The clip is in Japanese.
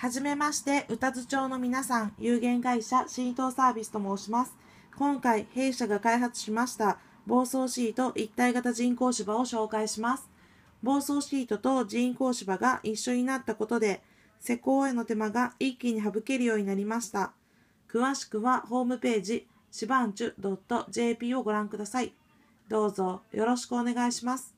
はじめまして、宇多津町の皆さん、有限会社シートサービスと申します。今回、弊社が開発しました、暴走シート一体型人工芝を紹介します。暴走シートと人工芝が一緒になったことで、施工への手間が一気に省けるようになりました。詳しくはホームページ、しばんちゅ .jp をご覧ください。どうぞよろしくお願いします。